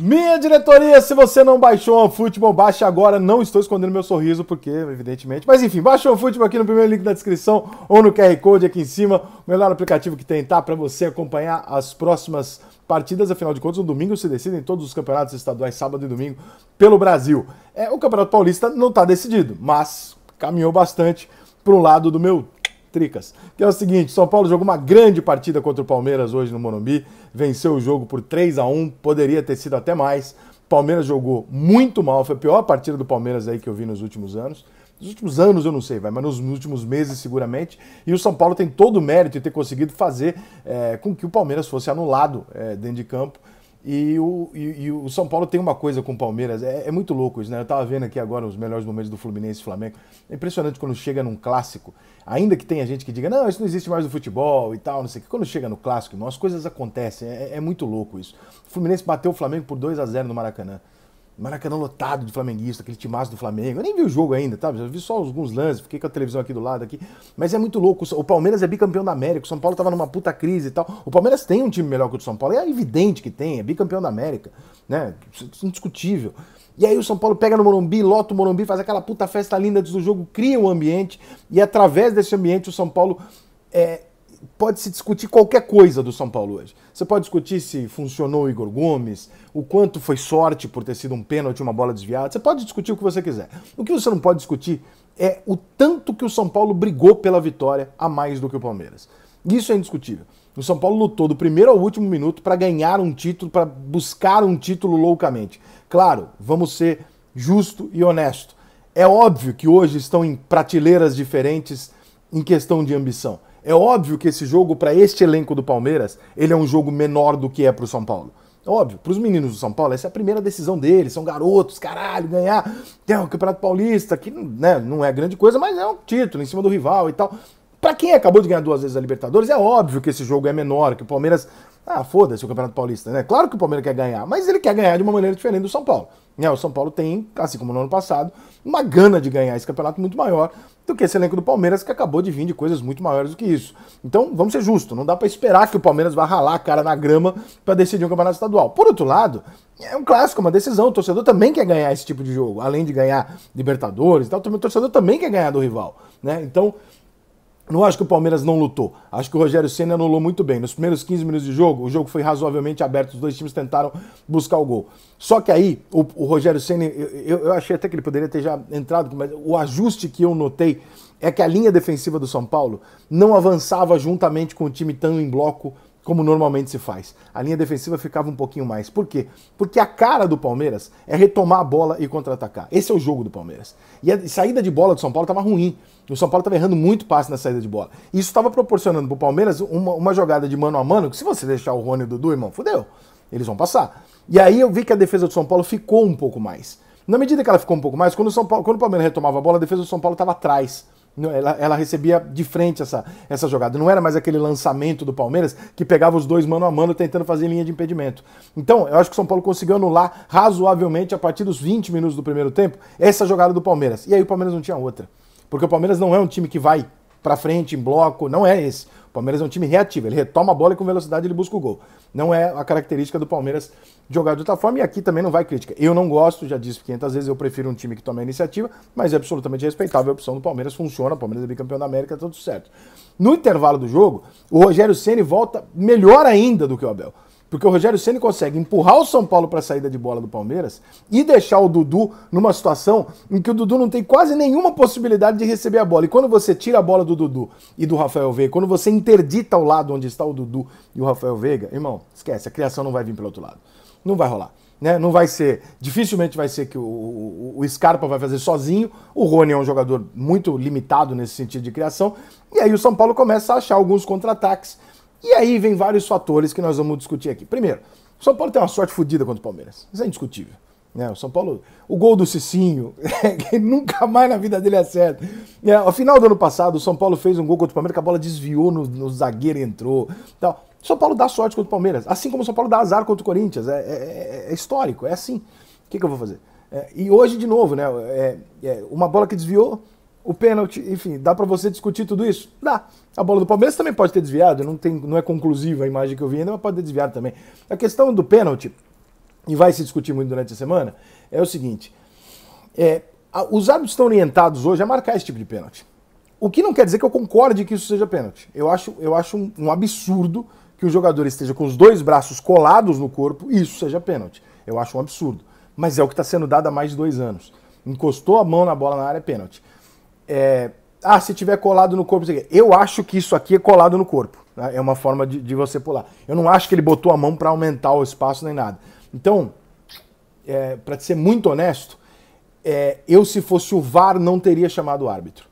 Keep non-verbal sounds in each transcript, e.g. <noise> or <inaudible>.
Minha diretoria, se você não baixou o futebol, baixe agora. Não estou escondendo meu sorriso, porque, evidentemente. Mas enfim, baixe o futebol aqui no primeiro link da descrição ou no QR Code aqui em cima. O melhor aplicativo que tem, tá? Para você acompanhar as próximas partidas. Afinal de contas, no domingo se decidem todos os campeonatos estaduais, sábado e domingo, pelo Brasil. É, o Campeonato Paulista não está decidido, mas caminhou bastante para o lado do meu tricas. Que é o seguinte, São Paulo jogou uma grande partida contra o Palmeiras hoje no Morumbi, venceu o jogo por 3 a 1, poderia ter sido até mais. Palmeiras jogou muito mal, foi a pior partida do Palmeiras aí que eu vi nos últimos anos. Nos últimos anos eu não sei, vai, mas nos últimos meses seguramente. E o São Paulo tem todo o mérito de ter conseguido fazer é, com que o Palmeiras fosse anulado é, dentro de campo. E o, e, e o, São Paulo tem uma coisa com o Palmeiras, é, é muito louco isso, né? Eu estava vendo aqui agora os melhores momentos do Fluminense e Flamengo. É impressionante quando chega num clássico, ainda que tenha gente que diga, não, isso não existe mais no futebol e tal, não sei o que. Quando chega no clássico, irmão, as coisas acontecem, é, é muito louco isso. O Fluminense bateu o Flamengo por 2 a 0 no Maracanã. Maracanã lotado de flamenguista, aquele timaço do Flamengo. Eu nem vi o jogo ainda, tá? Eu vi só alguns lances, fiquei com a televisão aqui do lado aqui. Mas é muito louco. O Palmeiras é bicampeão da América, o São Paulo tava numa puta crise e tal. O Palmeiras tem um time melhor que o do São Paulo, é evidente que tem, é bicampeão da América, né? É indiscutível. E aí o São Paulo pega no Morumbi, lota o Morumbi, faz aquela puta festa linda antes do jogo, cria um ambiente e através desse ambiente o São Paulo é, pode-se discutir qualquer coisa do São Paulo hoje. Você pode discutir se funcionou o Igor Gomes, o quanto foi sorte por ter sido um pênalti, uma bola desviada. Você pode discutir o que você quiser. O que você não pode discutir é o tanto que o São Paulo brigou pela vitória a mais do que o Palmeiras. Isso é indiscutível. O São Paulo lutou do primeiro ao último minuto para ganhar um título, para buscar um título loucamente. Claro, vamos ser justo e honesto. É óbvio que hoje estão em prateleiras diferentes em questão de ambição. É óbvio que esse jogo, para este elenco do Palmeiras, ele é um jogo menor do que é para o São Paulo. É óbvio, para os meninos do São Paulo, essa é a primeira decisão deles. São garotos, caralho, ganhar. Tem é o Campeonato Paulista, que né, não é grande coisa, mas é um título em cima do rival e tal. Para quem acabou de ganhar duas vezes a Libertadores, é óbvio que esse jogo é menor, que o Palmeiras ah, foda-se o Campeonato Paulista, né? Claro que o Palmeiras quer ganhar, mas ele quer ganhar de uma maneira diferente do São Paulo. Né? O São Paulo tem, assim como no ano passado, uma gana de ganhar esse campeonato muito maior do que esse elenco do Palmeiras, que acabou de vir de coisas muito maiores do que isso. Então, vamos ser justos, não dá para esperar que o Palmeiras vá ralar a cara na grama para decidir um campeonato estadual. Por outro lado, é um clássico, uma decisão. O torcedor também quer ganhar esse tipo de jogo. Além de ganhar Libertadores e tal, o torcedor também quer ganhar do rival. Né? Então, não acho que o Palmeiras não lutou. Acho que o Rogério Senna anulou muito bem. Nos primeiros 15 minutos de jogo, o jogo foi razoavelmente aberto. Os dois times tentaram buscar o gol. Só que aí, o, o Rogério Senna, eu, eu, achei até que ele poderia ter já entrado, mas o ajuste que eu notei é que a linha defensiva do São Paulo não avançava juntamente com o time tão em bloco como normalmente se faz. A linha defensiva ficava um pouquinho mais. Por quê? Porque a cara do Palmeiras é retomar a bola e contra-atacar. Esse é o jogo do Palmeiras. E a saída de bola do São Paulo estava ruim. O São Paulo estava errando muito passe na saída de bola. E isso estava proporcionando para o Palmeiras uma, uma, jogada de mano a mano, que se você deixar o Rony e o Dudu, irmão, fudeu. Eles vão passar. E aí eu vi que a defesa do São Paulo ficou um pouco mais. Na medida que ela ficou um pouco mais, quando o, São Paulo, quando o Palmeiras retomava a bola, a defesa do São Paulo estava atrás. Ela, ela, recebia de frente essa, essa jogada. Não era mais aquele lançamento do Palmeiras que pegava os dois mano a mano tentando fazer linha de impedimento. Então, eu acho que o São Paulo conseguiu anular razoavelmente a partir dos 20 minutos do primeiro tempo essa jogada do Palmeiras. E aí o Palmeiras não tinha outra. Porque o Palmeiras não é um time que vai para frente em bloco, não é esse. Palmeiras é um time reativo, ele retoma a bola e com velocidade ele busca o gol. Não é a característica do Palmeiras jogar de outra forma e aqui também não vai crítica. Eu não gosto, já disse 500 vezes, eu prefiro um time que tome a iniciativa, mas é absolutamente respeitável a opção do Palmeiras, funciona, o Palmeiras é bicampeão da América, tá tudo certo. No intervalo do jogo, o Rogério Ceni volta melhor ainda do que o Abel. Porque o Rogério Ceni consegue empurrar o São Paulo para a saída de bola do Palmeiras e deixar o Dudu numa situação em que o Dudu não tem quase nenhuma possibilidade de receber a bola. E quando você tira a bola do Dudu e do Rafael Veiga, quando você interdita o lado onde está o Dudu e o Rafael Veiga, irmão, esquece, a criação não vai vir pelo outro lado. Não vai rolar. Né? Não vai ser, dificilmente vai ser que o, o, o, Scarpa vai fazer sozinho. O Rony é um jogador muito limitado nesse sentido de criação. E aí o São Paulo começa a achar alguns contra-ataques e aí vem vários fatores que nós vamos discutir aqui. Primeiro, o São Paulo tem uma sorte fodida contra o Palmeiras. Isso é indiscutível. Né? O São Paulo, o gol do Cicinho, <laughs> que nunca mais na vida dele acerta. É, é, ao final do ano passado, o São Paulo fez um gol contra o Palmeiras que a bola desviou no, no zagueiro entrou. Então, o São Paulo dá sorte contra o Palmeiras, assim como o São Paulo dá azar contra o Corinthians. É, é, é, é histórico, é assim. O que, que eu vou fazer? É, e hoje, de novo, né? É, é, uma bola que desviou, o pênalti, enfim, dá para você discutir tudo isso? Dá. A bola do Palmeiras também pode ter desviado, não, tem, não é conclusiva a imagem que eu vi ainda, mas pode ter desviado também. A questão do pênalti, e vai se discutir muito durante a semana, é o seguinte: é, os árbitros estão orientados hoje a marcar esse tipo de pênalti. O que não quer dizer que eu concorde que isso seja pênalti. Eu acho, eu acho um, um absurdo que o jogador esteja com os dois braços colados no corpo e isso seja pênalti. Eu acho um absurdo. Mas é o que está sendo dado há mais de dois anos. Encostou a mão na bola na área, é pênalti. É, ah, se tiver colado no corpo, eu acho que isso aqui é colado no corpo. Né? É uma forma de, de, você pular. Eu não acho que ele botou a mão para aumentar o espaço nem nada. Então, é, para ser muito honesto, é, eu se fosse o VAR não teria chamado o árbitro.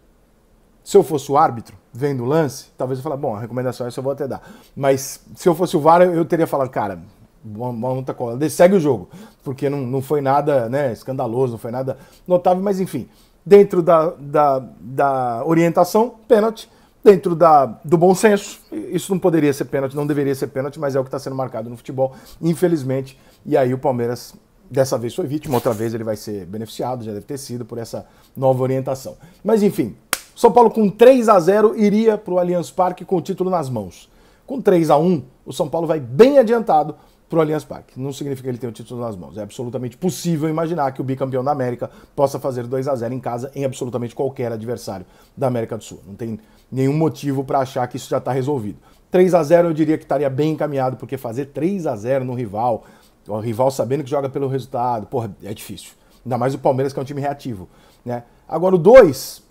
Se eu fosse o árbitro, vendo o lance, talvez eu falasse, bom, a recomendação é essa eu vou até dar. Mas se eu fosse o VAR, eu, teria falado, cara, mão tá colada, segue o jogo. Porque não, não foi nada né, escandaloso, não foi nada notável, mas enfim dentro da, da, da orientação, pênalti, dentro da, do bom senso. Isso não poderia ser pênalti, não deveria ser pênalti, mas é o que está sendo marcado no futebol, infelizmente. E aí o Palmeiras dessa vez foi vítima, outra vez ele vai ser beneficiado, já deve ter sido por essa nova orientação. Mas enfim, São Paulo com 3 a 0 iria para o Allianz Parque com o título nas mãos. Com 3 a 1 o São Paulo vai bem adiantado para o Allianz Parque. Não significa que ele tem o título nas mãos. É absolutamente possível imaginar que o bicampeão da América possa fazer 2 a 0 em casa em absolutamente qualquer adversário da América do Sul. Não tem nenhum motivo para achar que isso já está resolvido. 3 a 0 eu diria que estaria bem encaminhado, porque fazer 3 a 0 no rival, o rival sabendo que joga pelo resultado, porra, é difícil. Ainda mais o Palmeiras, que é um time reativo. Né? Agora o 2,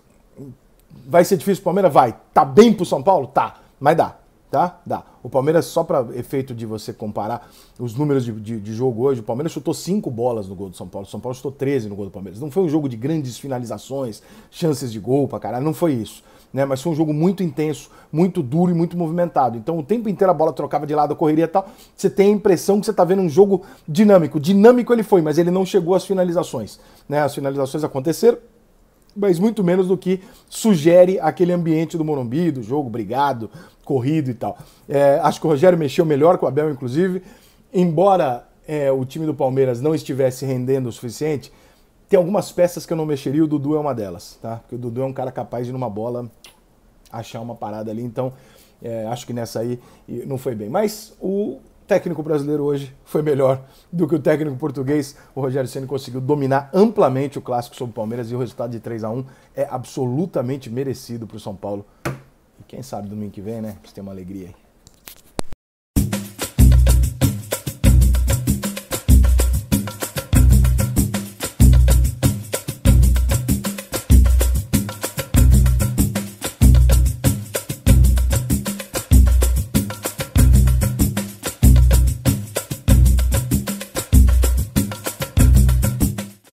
vai ser difícil pro Palmeiras? Vai. Tá bem pro São Paulo? Tá. Mas dá tá? Dá. O Palmeiras, só para efeito de você comparar os números de, de, de, jogo hoje, o Palmeiras chutou cinco bolas no gol do São Paulo, o São Paulo chutou 13 no gol do Palmeiras. Não foi um jogo de grandes finalizações, chances de gol pra caralho, não foi isso. Né? Mas foi um jogo muito intenso, muito duro e muito movimentado. Então o tempo inteiro a bola trocava de lado, a correria e tal. Você tem a impressão que você está vendo um jogo dinâmico. Dinâmico ele foi, mas ele não chegou às finalizações. Né? As finalizações aconteceram, mas muito menos do que sugere aquele ambiente do Morumbi, do jogo, brigado, corrido e tal. É, acho que o Rogério mexeu melhor com o Abel, inclusive. Embora é, o time do Palmeiras não estivesse rendendo o suficiente, tem algumas peças que eu não mexeria, o Dudu é uma delas, tá? Porque o Dudu é um cara capaz de, numa bola, achar uma parada ali. Então, é, acho que nessa aí não foi bem. Mas o técnico brasileiro hoje foi melhor do que o técnico português. O Rogério Ceni conseguiu dominar amplamente o clássico sobre o Palmeiras e o resultado de 3 a 1 é absolutamente merecido para o São Paulo. E quem sabe domingo que vem, né? Pra você ter uma alegria aí.